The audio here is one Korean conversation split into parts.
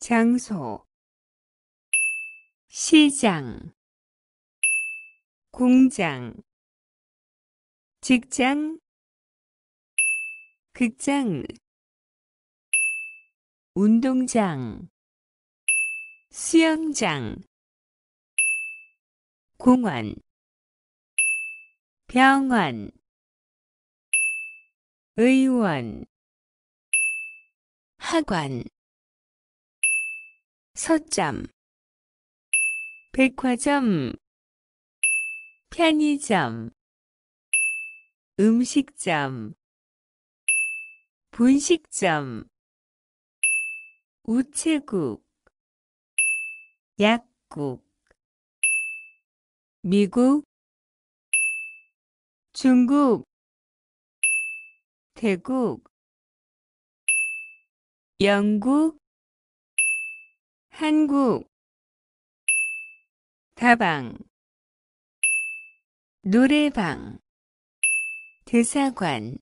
장소 시장 공장 직장 극장 운동장 수영장 공원 병원 의원 학원 서점 백화점 편의점 음식점 분식점 우체국 약국 미국 중국 태국 영국 한국 다방 노래방 대사관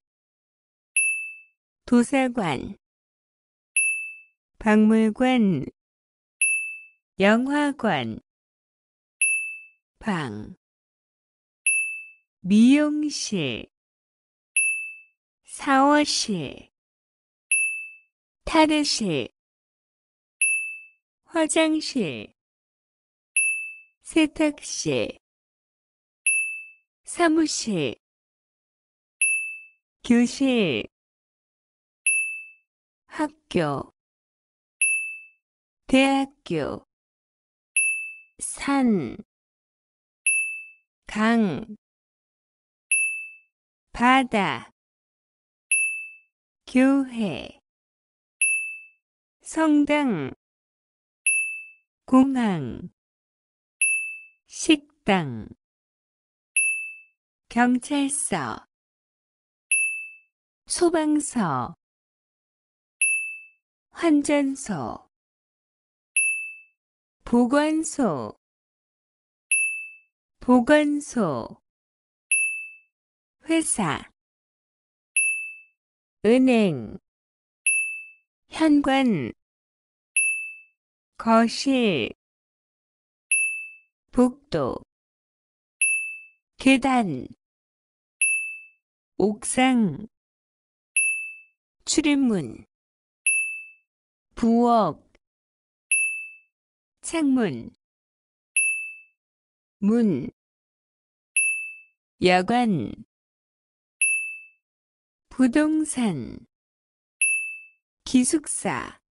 도서관 박물관 영화관 방 미용실 사워실 탈의실 화장실 세탁실 사무실 교실 학교 대학교 산, 강, 바다, 교회, 성당 공항 식당 경찰서 소방서 환전소 보건소 보건소 회사 은행 현관 거실 복도 계단 옥상 출입문 부엌 창문 문 야관 부동산 기숙사